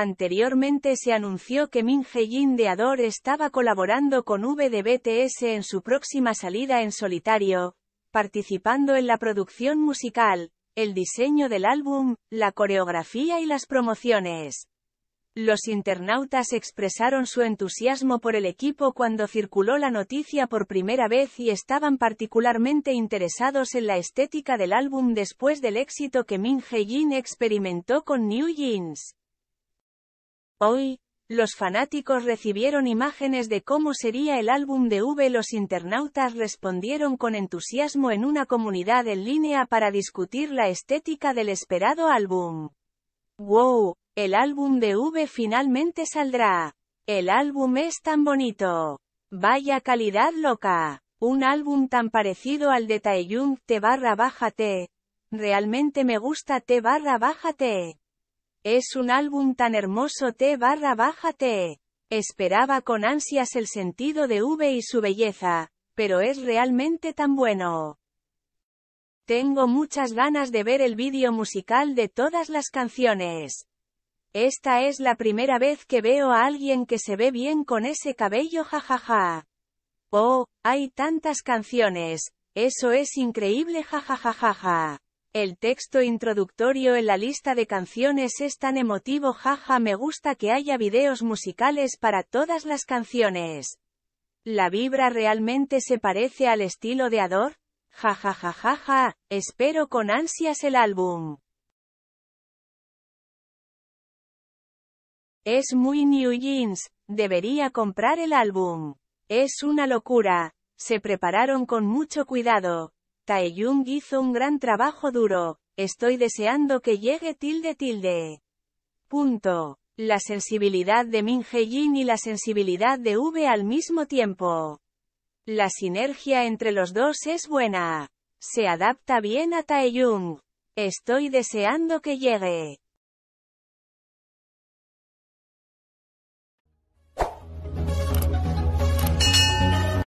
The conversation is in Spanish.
Anteriormente se anunció que Min hye de Ador estaba colaborando con V de BTS en su próxima salida en solitario, participando en la producción musical, el diseño del álbum, la coreografía y las promociones. Los internautas expresaron su entusiasmo por el equipo cuando circuló la noticia por primera vez y estaban particularmente interesados en la estética del álbum después del éxito que Min Hye-jin experimentó con New Jeans. Hoy, los fanáticos recibieron imágenes de cómo sería el álbum de V. Los internautas respondieron con entusiasmo en una comunidad en línea para discutir la estética del esperado álbum. ¡Wow! El álbum de V finalmente saldrá. El álbum es tan bonito. Vaya calidad loca. Un álbum tan parecido al de Taeyung T barra baja Realmente me gusta T barra baja es un álbum tan hermoso T barra baja T. Esperaba con ansias el sentido de V y su belleza, pero es realmente tan bueno. Tengo muchas ganas de ver el vídeo musical de todas las canciones. Esta es la primera vez que veo a alguien que se ve bien con ese cabello jajaja. Oh, hay tantas canciones, eso es increíble jajajajaja. El texto introductorio en la lista de canciones es tan emotivo jaja me gusta que haya videos musicales para todas las canciones. La vibra realmente se parece al estilo de Ador. jajajajaja, ja, ja, espero con ansias el álbum. Es muy New Jeans, debería comprar el álbum. Es una locura. Se prepararon con mucho cuidado, Taeyung hizo un gran trabajo duro. Estoy deseando que llegue tilde tilde. Punto. La sensibilidad de Min Jin y la sensibilidad de V al mismo tiempo. La sinergia entre los dos es buena. Se adapta bien a Taeyung. Estoy deseando que llegue.